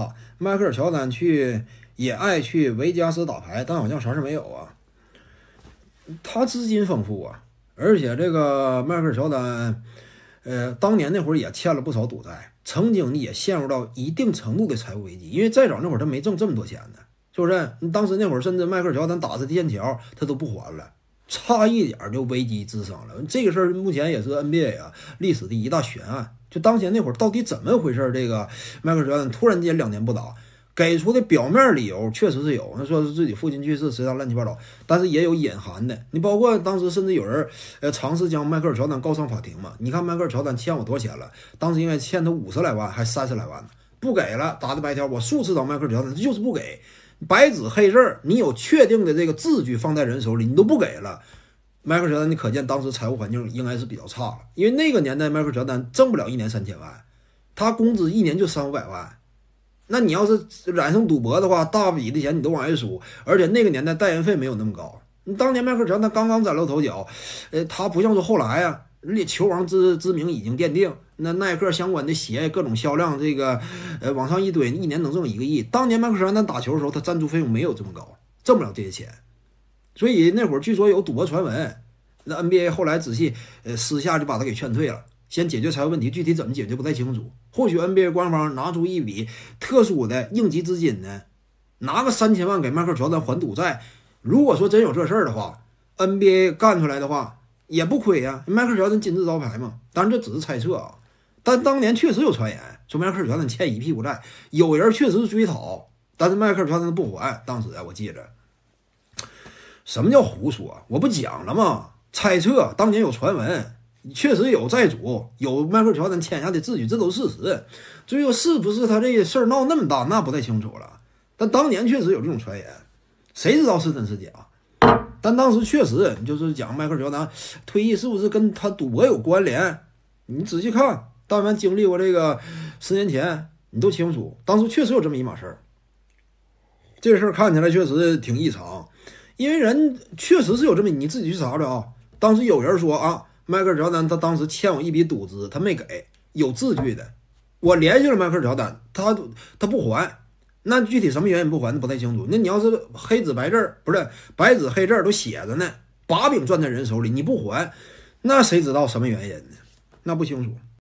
啊，迈克尔乔丹去也爱去维加斯打牌，但好像啥事没有啊。他资金丰富啊，而且这个迈克尔乔丹，呃，当年那会儿也欠了不少赌债，曾经也陷入到一定程度的财务危机，因为再早那会儿他没挣这么多钱呢，是不是？你当时那会儿甚至迈克尔乔丹打的欠条他都不还了。差一点就危机滋生了。这个事儿目前也是 NBA 啊历史的一大悬案。就当前那会儿到底怎么回事？这个迈克尔乔丹突然间两年不打，给出的表面理由确实是有，那说是自己父亲去世，其他乱七八糟。但是也有隐含的，你包括当时甚至有人呃尝试将迈克尔乔丹告上法庭嘛？你看迈克尔乔丹欠我多少钱了？当时应该欠他五十来万，还三十来万呢，不给了打的白条。我数次找迈克尔乔丹他就是不给。白纸黑字儿，你有确定的这个字据放在人手里，你都不给了，迈克尔·乔丹，你可见当时财务环境应该是比较差了，因为那个年代迈克尔·乔丹挣不了一年三千万，他工资一年就三五百万，那你要是染上赌博的话，大笔的钱你都往外输，而且那个年代代言费没有那么高，你当年迈克尔·乔丹刚刚崭露头角，呃，他不像说后来啊。你球王之之名已经奠定，那耐克相关的鞋各种销量，这个呃往上一堆，一年能挣一个亿。当年迈克乔丹打球的时候，他赞助费用没有这么高，挣不了这些钱，所以那会儿据说有赌博传闻，那 NBA 后来仔细呃私下就把他给劝退了，先解决财务问题，具体怎么解决不太清楚。或许 NBA 官方拿出一笔特殊的应急资金呢，拿个三千万给迈克乔丹还赌债。如果说真有这事儿的话，NBA 干出来的话。也不亏呀，迈克尔乔丹金字招牌嘛，当然这只是猜测啊。但当年确实有传言说迈克尔乔丹欠一屁股债，有人确实追讨，但是迈克尔乔丹不还。当时啊，我记着，什么叫胡说？我不讲了吗？猜测，当年有传闻，确实有债主有迈克尔乔丹签下的字据，这都事实。最后是不是他这事儿闹那么大，那不太清楚了。但当年确实有这种传言，谁知道是真是假？但当时确实，你就是讲迈克尔乔丹退役是不是跟他赌博有关联？你仔细看，但凡经历过这个，十年前你都清楚。当时确实有这么一码事儿，这事儿看起来确实挺异常，因为人确实是有这么，你自己去查查啊。当时有人说啊，迈克尔乔丹他当时欠我一笔赌资，他没给，有字据的。我联系了迈克尔乔丹，他他不还。那具体什么原因不还，不太清楚。那你要是黑纸白字儿，不是白纸黑字儿都写着呢，把柄攥在人手里，你不还，那谁知道什么原因呢？那不清楚。